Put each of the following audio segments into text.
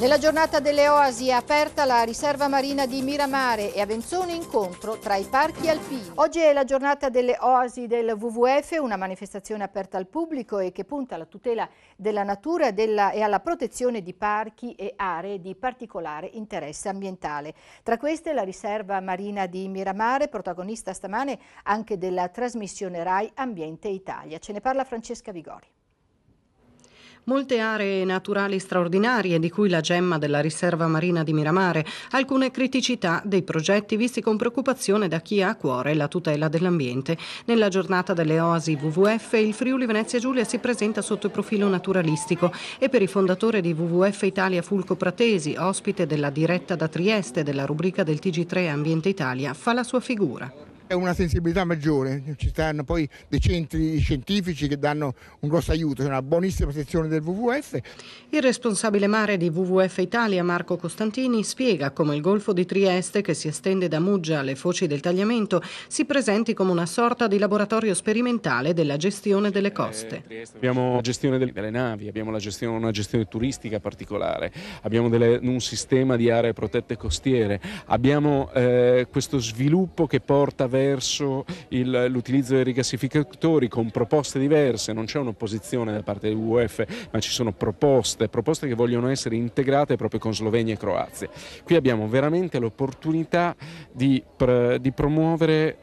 Nella giornata delle oasi è aperta la riserva marina di Miramare e a Venzone incontro tra i parchi alpini. Oggi è la giornata delle oasi del WWF, una manifestazione aperta al pubblico e che punta alla tutela della natura della, e alla protezione di parchi e aree di particolare interesse ambientale. Tra queste la riserva marina di Miramare, protagonista stamane anche della trasmissione RAI Ambiente Italia. Ce ne parla Francesca Vigori molte aree naturali straordinarie, di cui la gemma della riserva marina di Miramare, alcune criticità dei progetti visti con preoccupazione da chi ha a cuore la tutela dell'ambiente. Nella giornata delle oasi WWF il Friuli Venezia Giulia si presenta sotto il profilo naturalistico e per il fondatore di WWF Italia Fulco Pratesi, ospite della diretta da Trieste della rubrica del TG3 Ambiente Italia, fa la sua figura una sensibilità maggiore, ci stanno poi dei centri scientifici che danno un grosso aiuto, c'è una buonissima sezione del WWF. Il responsabile mare di WWF Italia Marco Costantini spiega come il Golfo di Trieste che si estende da Muggia alle foci del tagliamento si presenti come una sorta di laboratorio sperimentale della gestione delle coste. Eh, abbiamo la gestione delle navi, abbiamo gestione, una gestione turistica particolare, abbiamo delle, un sistema di aree protette costiere, abbiamo eh, questo sviluppo che porta verso verso il, l'utilizzo dei rigassificatori con proposte diverse, non c'è un'opposizione da parte dell'UEF, ma ci sono proposte, proposte che vogliono essere integrate proprio con Slovenia e Croazia. Qui abbiamo veramente l'opportunità di, pr- di promuovere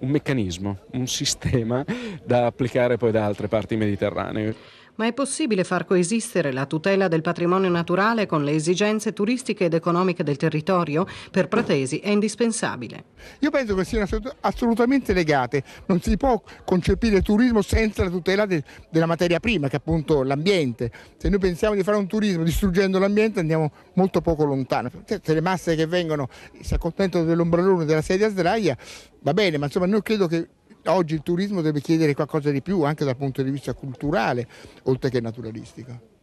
un meccanismo, un sistema da applicare poi da altre parti mediterranee. Ma è possibile far coesistere la tutela del patrimonio naturale con le esigenze turistiche ed economiche del territorio? Per Pratesi è indispensabile. Io penso che siano assolutamente legate. Non si può concepire turismo senza la tutela de della materia prima, che è appunto l'ambiente. Se noi pensiamo di fare un turismo distruggendo l'ambiente andiamo molto poco lontano. Se le masse che vengono si accontentano dell'ombrellone della sedia a sdraia, va bene, ma insomma noi credo che Oggi il turismo deve chiedere qualcosa di più anche dal punto di vista culturale, oltre che naturalistico.